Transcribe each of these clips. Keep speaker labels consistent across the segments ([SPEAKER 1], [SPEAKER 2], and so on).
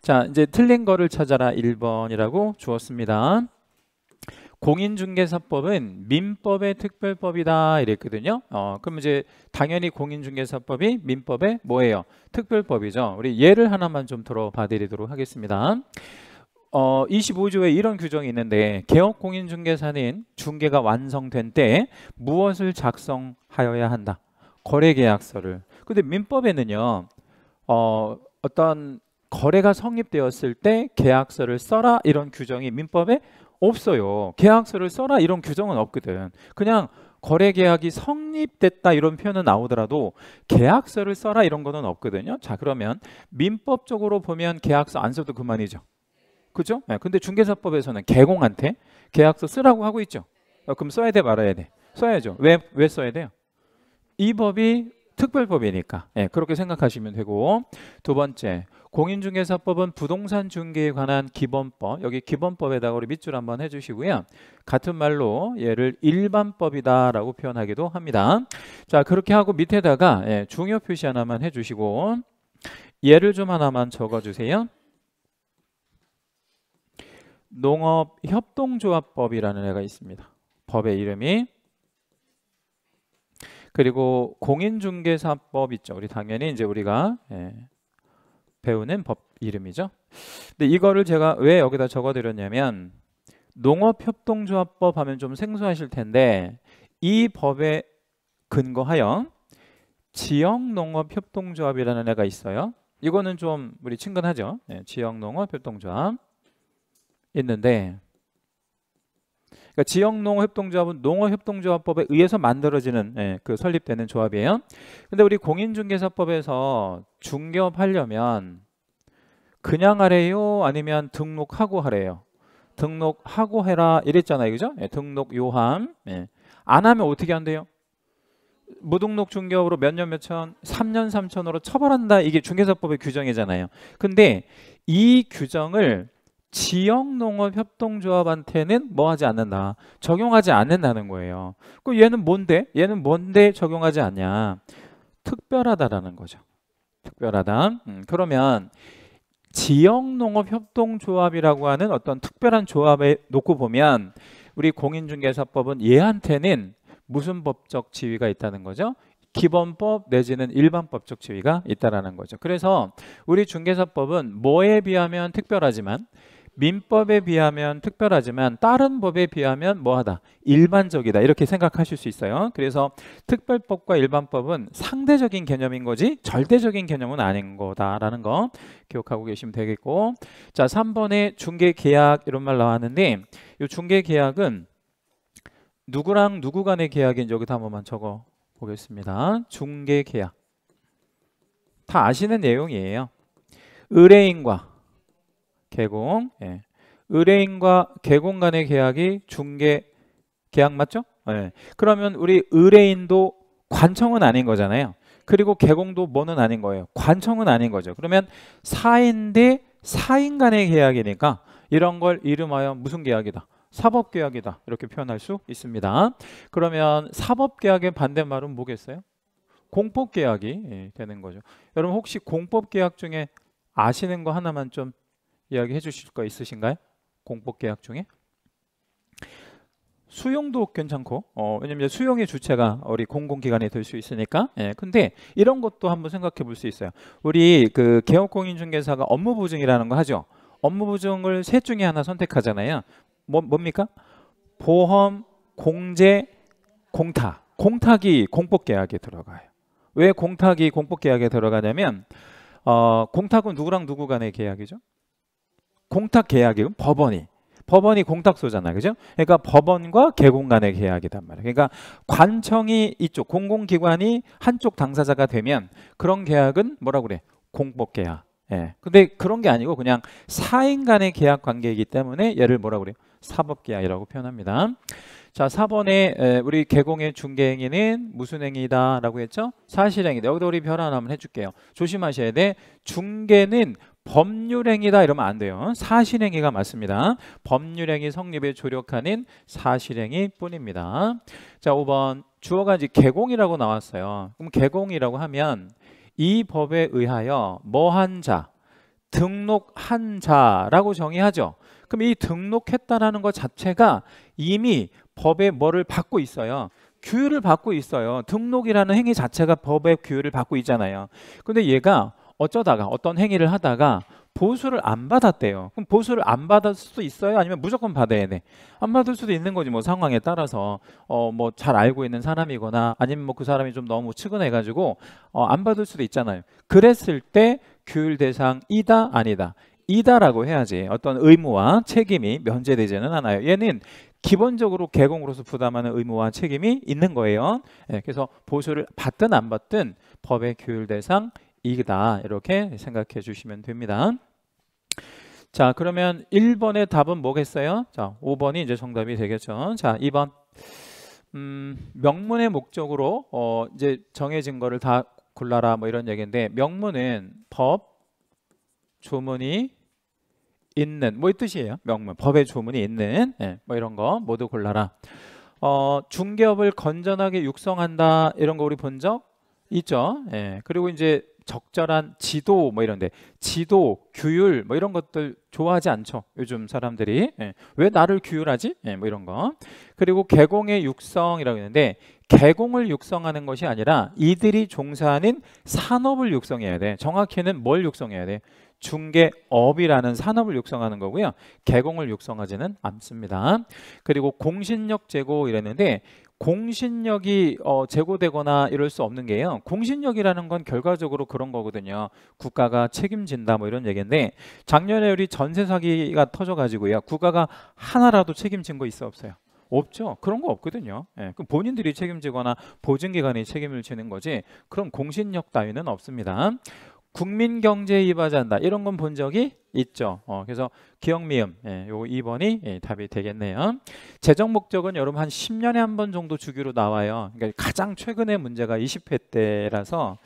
[SPEAKER 1] 자, 이제 틀린 거를 찾아라 1번이라고 주었습니다. 공인중개사법은 민법의 특별법이다 이랬거든요. 어, 그럼 이제 당연히 공인중개사법이 민법의 뭐예요? 특별법이죠. 우리 예를 하나만 좀 들어봐 드리도록 하겠습니다. 어, 25조에 이런 규정이 있는데 개업 공인중개사는 중개가 완성된 때 무엇을 작성하여야 한다? 거래계약서를. 근데 민법에는요. 어, 어떤 거래가 성립되었을 때 계약서를 써라 이런 규정이 민법에 없어요. 계약서를 써라 이런 규정은 없거든. 그냥 거래 계약이 성립됐다 이런 표현은 나오더라도 계약서를 써라 이런 거는 없거든요. 자 그러면 민법적으로 보면 계약서 안 써도 그만이죠. 그죠? 네, 근데 중개사법에서는 개공한테 계약서 쓰라고 하고 있죠. 어, 그럼 써야 돼 말아야 돼? 써야죠. 왜, 왜 써야 돼요? 이 법이 특별법이니까 네, 그렇게 생각하시면 되고 두 번째 공인중개사법은 부동산 중개에 관한 기본법 여기 기본법에다가 우리 밑줄 한번 해주시고요 같은 말로 얘를 일반법이다 라고 표현하기도 합니다 자 그렇게 하고 밑에다가 예, 중요 표시 하나만 해주시고 예를 좀 하나만 적어주세요 농업협동조합법이라는 애가 있습니다 법의 이름이 그리고 공인중개사법 있죠 우리 당연히 이제 우리가 예, 배우는 법 이름이죠. 근데 이거를 제가 왜 여기다 적어드렸냐면 농업협동조합법 하면 좀 생소하실 텐데 이 법에 근거하여 지역농업협동조합이라는 애가 있어요. 이거는 좀 우리 친근하죠. 네, 지역농업협동조합 있는데 그러니까 지역농업협동조합은 농업협동조합법에 의해서 만들어지는 예, 그 설립되는 조합이에요. 근데 우리 공인중개사법에서 중개업하려면 그냥 하래요 아니면 등록하고 하래요. 등록하고 해라 이랬잖아요. 그죠? 예, 등록 요함. 예. 안 하면 어떻게 한대요? 무등록 중개업으로 몇 년 몇천 3년 3천으로 처벌한다 이게 중개사법의 규정이잖아요 근데 이 규정을 지역농업협동조합한테는 뭐 하지 않는다. 적용하지 않는다는 거예요. 그 얘는 뭔데? 얘는 뭔데 적용하지 않냐. 특별하다라는 거죠. 특별하다. 음, 그러면 지역농업협동조합이라고 하는 어떤 특별한 조합에 놓고 보면 우리 공인중개사법은 얘한테는 무슨 법적 지위가 있다는 거죠? 기본법 내지는 일반법적 지위가 있다라는 거죠. 그래서 우리 중개사법은 뭐에 비하면 특별하지만 민법에 비하면 특별하지만 다른 법에 비하면 뭐하다 일반적이다 이렇게 생각하실 수 있어요 그래서 특별법과 일반법은 상대적인 개념인 거지 절대적인 개념은 아닌 거다라는 거 기억하고 계시면 되겠고 자 3번에 중개계약 이런 말 나왔는데 이 중개계약은 누구랑 누구 간의 계약인지 여기다 한 번만 적어 보겠습니다 중개계약 다 아시는 내용이에요 의뢰인과 개공. 예. 의뢰인과 개공 간의 계약이 중개 계약 맞죠? 예. 그러면 우리 의뢰인도 관청은 아닌 거잖아요. 그리고 개공도 뭐는 아닌 거예요. 관청은 아닌 거죠. 그러면 사인 대 사인 간의 계약이니까 이런 걸 이름하여 무슨 계약이다? 사법계약이다. 이렇게 표현할 수 있습니다. 그러면 사법계약의 반대말은 뭐겠어요? 공법계약이 예, 되는 거죠. 여러분 혹시 공법계약 중에 아시는 거 하나만 좀 이야기해 주실 거 있으신가요? 공법 계약 중에? 수용도 괜찮고 어, 왜냐면 수용의 주체가 우리 공공기관이 될 수 있으니까 예, 근데 이런 것도 한번 생각해 볼 수 있어요 우리 그 개업공인중개사가 업무 보증이라는 거 하죠 업무 보증을 셋 중에 하나 선택하잖아요 뭐, 뭡니까? 보험, 공제, 공탁 공탁이 공법계약에 들어가요 왜 공탁이 공법계약에 들어가냐면 어, 공탁은 누구랑 누구 간의 계약이죠? 공탁 계약이건 법원이 법원이 공탁소잖아요. 그죠? 그러니까 법원과 개공 간의 계약이단 말이에요. 그러니까 관청이 이쪽 공공기관이 한쪽 당사자가 되면 그런 계약은 뭐라 고 그래? 공법 계약. 예. 근데 그런 게 아니고 그냥 사인 간의 계약 관계이기 때문에 얘를 뭐라 고 그래요? 사법 계약이라고 표현합니다. 자, 사번에 우리 개공의 중개행위는 무슨 행위다라고 했죠? 사실행위다. 여기도 우리 별 하나만 해 줄게요. 조심하셔야 돼. 중개는 법률행위다 이러면 안 돼요. 사실행위가 맞습니다. 법률행위 성립에 조력하는 사실행위 뿐입니다. 자, 5번 주어가 이제 개공이라고 나왔어요. 그럼 개공이라고 하면 이 법에 의하여 뭐한 자, 등록한 자라고 정의하죠. 그럼 이 등록했다라는 것 자체가 이미 법에 뭐를 받고 있어요. 규율을 받고 있어요. 등록이라는 행위 자체가 법의 규율을 받고 있잖아요. 근데 얘가 어쩌다가 어떤 행위를 하다가 보수를 안 받았대요. 그럼 보수를 안 받을 수도 있어요. 아니면 무조건 받아야 돼. 안 받을 수도 있는 거지. 뭐 상황에 따라서 어 뭐 잘 알고 있는 사람이거나 아니면 뭐 그 사람이 좀 너무 측은해가지고 어안 받을 수도 있잖아요. 그랬을 때 규율 대상이다 아니다. 이다라고 해야지 어떤 의무와 책임이 면제되지는 않아요. 얘는 기본적으로 개공으로서 부담하는 의무와 책임이 있는 거예요. 예, 그래서 보수를 받든 안 받든 법의 규율 대상 이다 이렇게 생각해 주시면 됩니다. 자 그러면 1번의 답은 뭐겠어요? 자 5번이 이제 정답이 되겠죠. 자 2번 음, 명문의 목적으로 어, 이제 정해진 거를 다 골라라 뭐 이런 얘기인데 명문은 법 조문이 있는 뭐 이 뜻이에요. 명문 법의 조문이 있는 예, 뭐 이런 거 모두 골라라. 어, 중개업을 건전하게 육성한다 이런 거 우리 본 적 있죠. 예, 그리고 이제 적절한 지도 뭐 이런데 지도 규율 뭐 이런 것들 좋아하지 않죠 요즘 사람들이 예. 왜 나를 규율하지 예, 뭐 이런 거 그리고 개공의 육성이라고 했는데 개공을 육성하는 것이 아니라 이들이 종사하는 산업을 육성해야 돼 정확히는 뭘 육성해야 돼 중개업이라는 산업을 육성하는 거고요. 개공을 육성하지는 않습니다. 그리고 공신력 제고 이랬는데 공신력이 어, 제고되거나 이럴 수 없는 게요. 공신력이라는 건 결과적으로 그런 거거든요. 국가가 책임진다 뭐 이런 얘기인데 작년에 우리 전세 사기가 터져가지고요. 국가가 하나라도 책임진 거 있어 없어요? 없죠. 그런 거 없거든요. 예, 그럼 본인들이 책임지거나 보증기관이 책임을 지는 거지. 그럼 공신력 따위는 없습니다. 국민 경제에 이바지한다 이런 건 본 적이 있죠. 어, 그래서 기억미음 예, 요 2번이 예, 답이 되겠네요. 재정 목적은 여러분 한 10년에 한 번 정도 주기로 나와요. 그러니까 가장 최근의 문제가 20회 때라서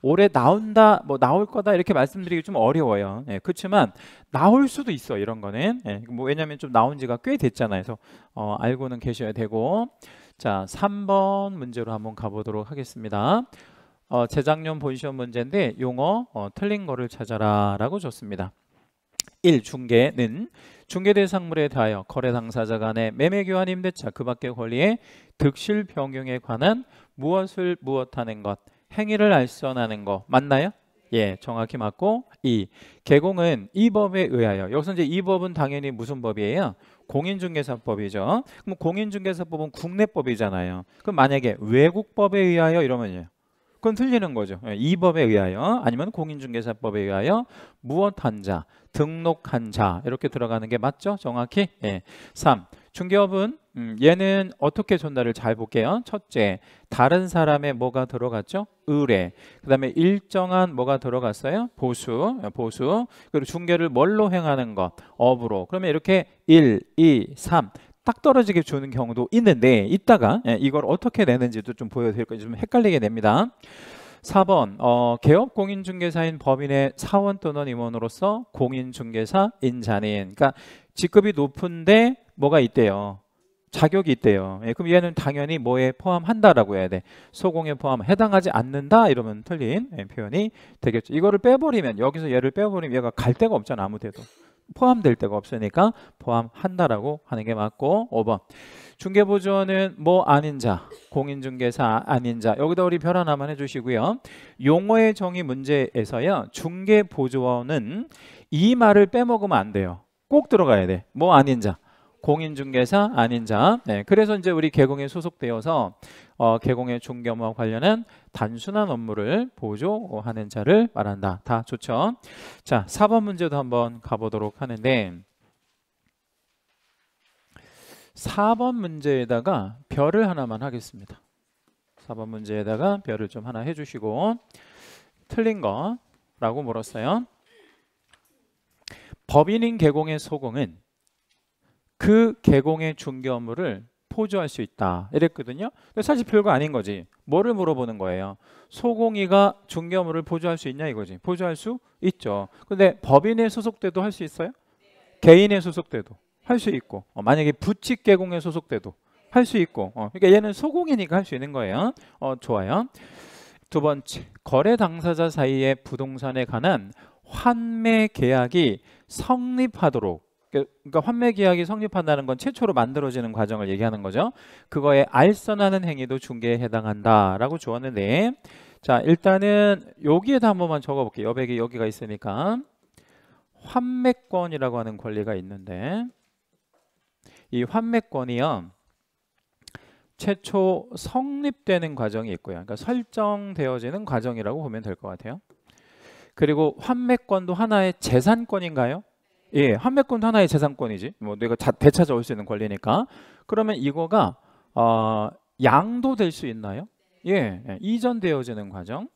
[SPEAKER 1] 올해 나온다 뭐 나올 거다 이렇게 말씀드리기 좀 어려워요. 예, 그렇지만 나올 수도 있어 이런 거는 예, 뭐 왜냐하면 좀 나온 지가 꽤 됐잖아요. 그래서 어, 알고는 계셔야 되고 자 3번 문제로 한번 가보도록 하겠습니다. 어, 재작년 본시험 문제인데 용어 어, 틀린 거를 찾아라 라고 줬습니다. 1. 중개는 중개대상물에 대하여 거래 당사자 간의 매매 교환 임대차 그 밖의 권리의 득실 변경에 관한 무엇을 무엇하는 것 행위를 알선하는 거 맞나요? 예, 정확히 맞고 2. 개공은 이 법에 의하여 여기서 이제 이 법은 당연히 무슨 법이에요? 공인중개사법이죠. 그럼 공인중개사법은 국내법이잖아요. 그럼 만약에 외국법에 의하여 이러면요. 그건 틀리는 거죠. 예, 이 법에 의하여 아니면 공인중개사법에 의하여 무엇한 자, 등록한 자 이렇게 들어가는 게 맞죠? 정확히? 예. 3. 중개업은 음, 얘는 어떻게 전달을 잘 볼게요. 첫째, 다른 사람의 뭐가 들어갔죠? 의뢰. 그 다음에 일정한 뭐가 들어갔어요? 보수. 예, 보수. 그리고 중개를 뭘로 행하는 것? 업으로. 그러면 이렇게 1, 2, 3딱 떨어지게 주는 경우도 있는데 이따가 예, 이걸 어떻게 내는지도 좀 보여드릴 거예요. 좀 헷갈리게 됩니다. 4번 어, 개업 공인중개사인 법인의 사원 또는 임원으로서 공인중개사 인자인 그러니까 직급이 높은데 뭐가 있대요. 자격이 있대요. 예, 그럼 얘는 당연히 뭐에 포함한다라고 해야 돼. 소공에 포함 해당하지 않는다 이러면 틀린 예, 표현이 되겠죠. 이거를 빼버리면 여기서 얘를 빼버리면 얘가 갈 데가 없잖아 아무데도. 포함될 데가 없으니까 포함한다라고 하는 게 맞고 5번 중개보조원은 뭐 아닌 자 공인중개사 아닌 자 여기다 우리 별 하나만 해주시고요 용어의 정의 문제에서요 중개보조원은 이 말을 빼먹으면 안 돼요 꼭 들어가야 돼 뭐 아닌 자 공인중개사 아닌 자. 네, 그래서 이제 우리 개공에 소속되어서 어, 개공의 종교과 관련한 단순한 업무를 보조하는 자를 말한다. 다 좋죠. 자, 4번 문제도 한번 가보도록 하는데 4번 문제에다가 별을 하나만 하겠습니다. 4번 문제에다가 별을 좀 하나 해주시고 틀린 거라고 물었어요. 법인인 개공의 소공은 그 개공의 중개업무를 포조할수 있다 이랬거든요 근데 사실 별거 아닌 거지 뭐를 물어보는 거예요 소공이가 중개업무를 포조할수 있냐 이거지 포조할수 있죠 근데 법인에 소속돼도 할 수 있어요? 개인에 소속돼도 할 수 있고 어, 만약에 부칙 개공에 소속돼도 할 수 있고 어, 그러니까 얘는 소공이니까 할 수 있는 거예요 어, 좋아요 두 번째 거래 당사자 사이의 부동산에 관한 환매 계약이 성립하도록 그, 그러니까 환매 계약이 성립한다는 건 최초로 만들어지는 과정을 얘기하는 거죠. 그거에 알선하는 행위도 중개에 해당한다라고 주었는데 자 일단은 여기에다 한 번만 적어볼게요. 여백이 여기가 있으니까 환매권이라고 하는 권리가 있는데 이 환매권이요. 최초 성립되는 과정이 있고요. 그러니까 설정되어지는 과정이라고 보면 될 것 같아요. 그리고 환매권도 하나의 재산권인가요? 예, 판매권 도 하나의 재산권이지. 뭐 내가 자, 되찾아올 수 있는 권리니까. 그러면 이거가 어, 양도 될 수 있나요? 예, 예, 이전되어지는 과정.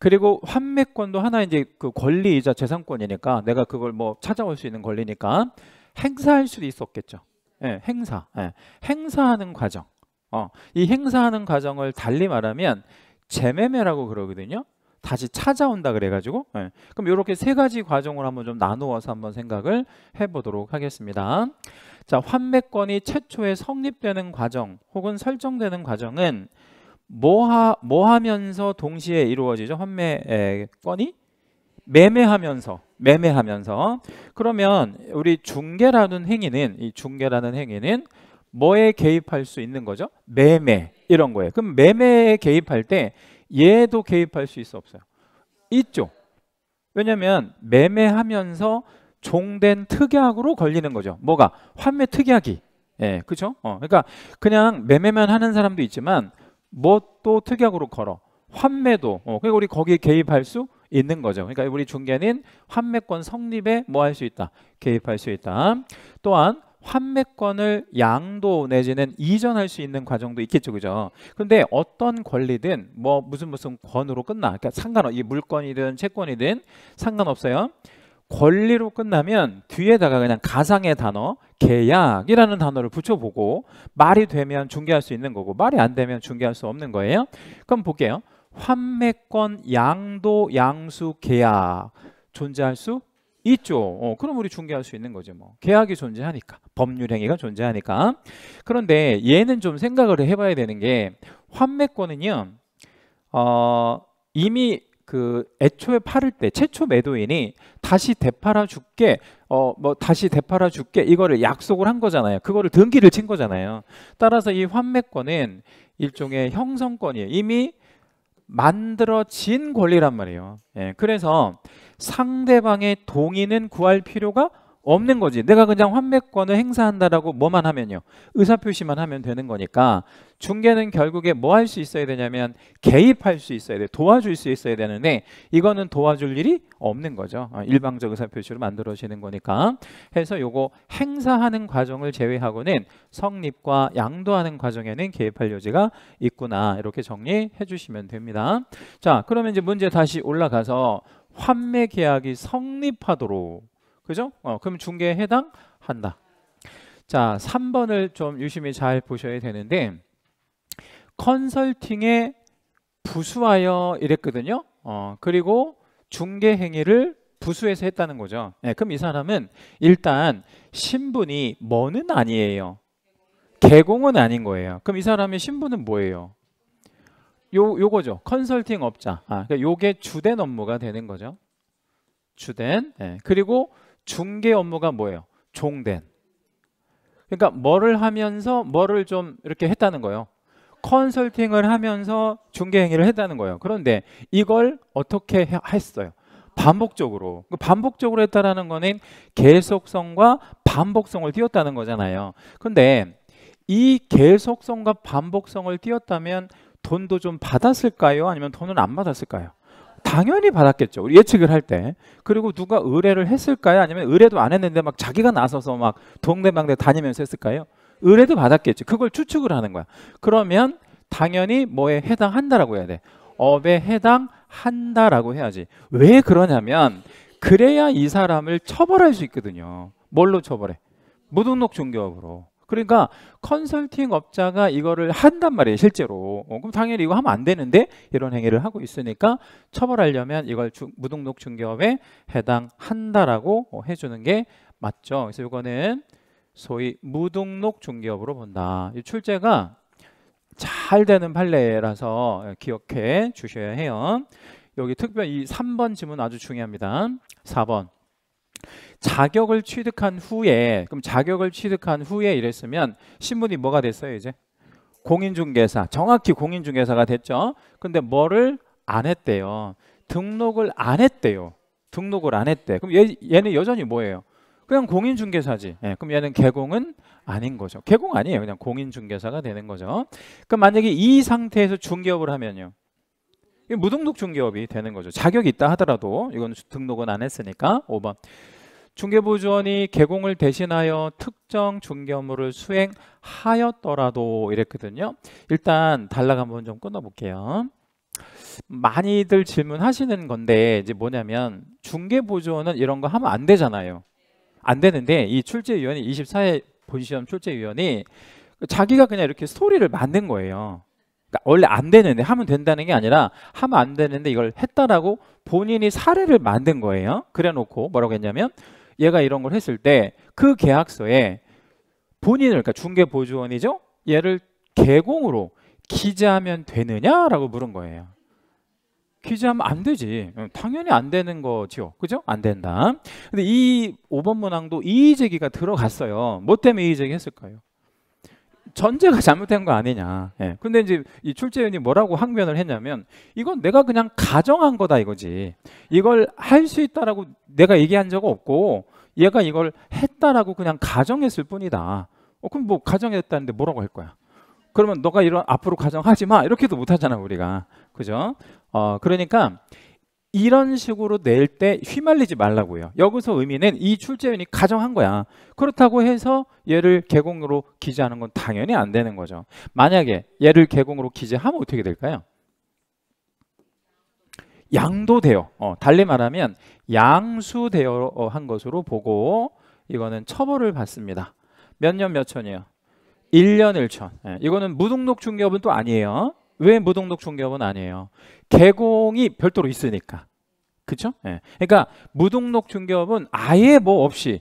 [SPEAKER 1] 그리고 환매권도 하나 이제 그 권리이자 재산권이니까 내가 그걸 뭐 찾아올 수 있는 권리니까 행사할 수도 있었겠죠. 예, 행사, 예, 행사하는 과정. 어, 이 행사하는 과정을 달리 말하면 재매매라고 그러거든요. 다시 찾아온다 그래가지고 네. 그럼 이렇게 세 가지 과정을 한번 좀 나누어서 한번 생각을 해보도록 하겠습니다. 자 환매권이 최초에 성립되는 과정 혹은 설정되는 과정은 뭐하 뭐하면서 동시에 이루어지죠 환매권이 매매하면서 매매하면서 그러면 우리 중개라는 행위는 이 중개라는 행위는 뭐에 개입할 수 있는 거죠 매매 이런 거예요. 그럼 매매에 개입할 때 얘도 개입할 수 있어 없어요? 있죠. 왜냐하면 매매하면서 종된 특약으로 걸리는 거죠. 뭐가 환매 특약이. 예, 그죠? 어, 그러니까 그냥 매매만 하는 사람도 있지만 뭐 또 특약으로 걸어 환매도. 어, 그리고 그러니까 우리 거기에 개입할 수 있는 거죠. 그러니까 우리 중개는 환매권 성립에 뭐 할 수 있다. 개입할 수 있다. 또한 환매권을 양도 내지는 이전할 수 있는 과정도 있겠죠 그죠 근데 어떤 권리든 뭐 무슨 무슨 권으로 끝나 그러니까 상관없 이물건이든 채권이든 상관없어요 권리로 끝나면 뒤에다가 그냥 가상의 단어 계약이라는 단어를 붙여보고 말이 되면 중개할 수 있는 거고 말이 안 되면 중개할 수 없는 거예요 그럼 볼게요 환매권 양도 양수 계약 존재할 수 있죠. 어, 그럼 우리 중개할 수 있는 거죠. 뭐 계약이 존재하니까 법률 행위가 존재하니까. 그런데 얘는 좀 생각을 해봐야 되는 게 환매권은요. 어, 이미 그 애초에 팔을 때 최초 매도인이 다시 되팔아 줄게 어뭐 다시 되팔아 줄게 이거를 약속을 한 거잖아요 그거를 등기를 친 거잖아요 따라서 이 환매권은 일종의 형성권이에요 이미 만들어진 권리란 말이에요. 예, 그래서 상대방의 동의는 구할 필요가 없는 거지. 내가 그냥 환매권을 행사한다라고 뭐만 하면요. 의사표시만 하면 되는 거니까 중개는 결국에 뭐 할 수 있어야 되냐면 개입할 수 있어야 돼. 도와줄 수 있어야 되는데 이거는 도와줄 일이 없는 거죠. 어, 일방적 의사표시로 만들어지는 거니까. 해서 요거 행사하는 과정을 제외하고는 성립과 양도하는 과정에는 개입할 여지가 있구나. 이렇게 정리해 주시면 됩니다. 자, 그러면 이제 문제 다시 올라가서 환매 계약이 성립하도록 그죠? 어, 그럼 중개에 해당한다. 자, 3번을 좀 유심히 잘 보셔야 되는데 컨설팅에 부수하여 이랬거든요. 어, 그리고 중개 행위를 부수해서 했다는 거죠. 네, 그럼 이 사람은 일단 신분이 뭐는 아니에요. 개공은 아닌 거예요. 그럼 이 사람의 신분은 뭐예요? 요 요거죠. 컨설팅 업자. 아, 그러니까 요게 주된 업무가 되는 거죠. 주된. 네. 그리고 중개 업무가 뭐예요? 종된. 그러니까 뭐를 하면서 뭐를 좀 이렇게 했다는 거예요. 컨설팅을 하면서 중개 행위를 했다는 거예요. 그런데 이걸 어떻게 했어요? 반복적으로. 그 반복적으로 했다라는 거는 계속성과 반복성을 띄웠다는 거잖아요. 근데 이 계속성과 반복성을 띄웠다면 돈도 좀 받았을까요? 아니면 돈은 안 받았을까요? 당연히 받았겠죠. 우리 예측을 할 때. 그리고 누가 의뢰를 했을까요? 아니면 의뢰도 안 했는데 막 자기가 나서서 막 동네방네 다니면서 했을까요? 의뢰도 받았겠죠. 그걸 추측을 하는 거야. 그러면 당연히 뭐에 해당한다라고 해야 돼. 업에 해당한다라고 해야지. 왜 그러냐면 그래야 이 사람을 처벌할 수 있거든요. 뭘로 처벌해? 무등록 종교업으로. 그러니까 컨설팅 업자가 이거를 한단 말이에요 실제로 어, 그럼 당연히 이거 하면 안 되는데 이런 행위를 하고 있으니까 처벌하려면 이걸 주, 무등록 중개업에 해당한다라고 어, 해주는 게 맞죠 그래서 이거는 소위 무등록 중개업으로 본다 이 출제가 잘 되는 판례라서 기억해 주셔야 해요 여기 특별 히 3번 지문 아주 중요합니다 4번 자격을 취득한 후에 그럼 자격을 취득한 후에 이랬으면 신분이 뭐가 됐어요 이제 공인중개사 정확히 공인중개사가 됐죠 근데 뭐를 안 했대요 등록을 안 했대요 등록을 안 했대 그럼 얘, 얘는 여전히 뭐예요 그냥 공인중개사지 예, 그럼 얘는 개공은 아닌 거죠 개공 아니에요 그냥 공인중개사가 되는 거죠 그럼 만약에 이 상태에서 중개업을 하면요 무등록 중개업이 되는 거죠. 자격이 있다 하더라도 이건 등록은 안 했으니까 5번 중개보조원이 개공을 대신하여 특정 중개업무를 수행하였더라도 이랬거든요. 일단 단락 한번 좀 끊어볼게요. 많이들 질문하시는 건데 이제 뭐냐면 중개보조원은 이런 거 하면 안 되잖아요. 안 되는데 이 출제위원이 24회 본시험 출제위원이 자기가 그냥 이렇게 스토리를 만든 거예요. 그러니까 원래 안 되는데 하면 된다는 게 아니라 하면 안 되는데 이걸 했다라고 본인이 사례를 만든 거예요. 그래놓고 뭐라고 했냐면 얘가 이런 걸 했을 때 그 계약서에 본인을 그러니까 중개 보조원이죠. 얘를 개공으로 기재하면 되느냐라고 물은 거예요. 기재하면 안 되지. 당연히 안 되는 거지요. 그죠? 안 된다. 근데 이 5번 문항도 이의제기가 들어갔어요. 뭐 때문에 이의제기 했을까요? 전제가 잘못된 거 아니냐. 예. 근데 이제 이 출제위원이 뭐라고 항변을 했냐면 이건 내가 그냥 가정한 거다 이거지. 이걸 할 수 있다라고 내가 얘기한 적 없고 얘가 이걸 했다라고 그냥 가정했을 뿐이다. 어, 그럼 뭐 가정했다는데 뭐라고 할 거야? 그러면 너가 이런 앞으로 가정하지 마 이렇게도 못 하잖아 우리가 그죠? 어 그러니까 이런 식으로 낼 때 휘말리지 말라고요. 여기서 의미는 이 출제위원이 가정한 거야. 그렇다고 해서 얘를 개공으로 기재하는 건 당연히 안 되는 거죠. 만약에 얘를 개공으로 기재하면 어떻게 될까요? 양도되어 어, 달리 말하면 양수되어 어, 한 것으로 보고 이거는 처벌을 받습니다. 몇 년 몇 천이요? 1년 1천. 예, 이거는 무등록 중개업은 또 아니에요. 왜 무등록 중개업은 아니에요? 개공이 별도로 있으니까. 그쵸? 예. 그러니까 무등록 중개업은 아예 뭐 없이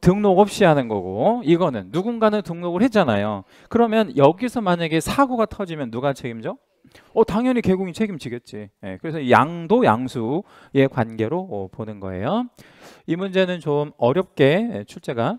[SPEAKER 1] 등록 없이 하는 거고 이거는 누군가는 등록을 했잖아요. 그러면 여기서 만약에 사고가 터지면 누가 책임져? 어 당연히 개공이 책임지겠지. 예, 그래서 양도 양수의 관계로 어, 보는 거예요. 이 문제는 좀 어렵게 출제가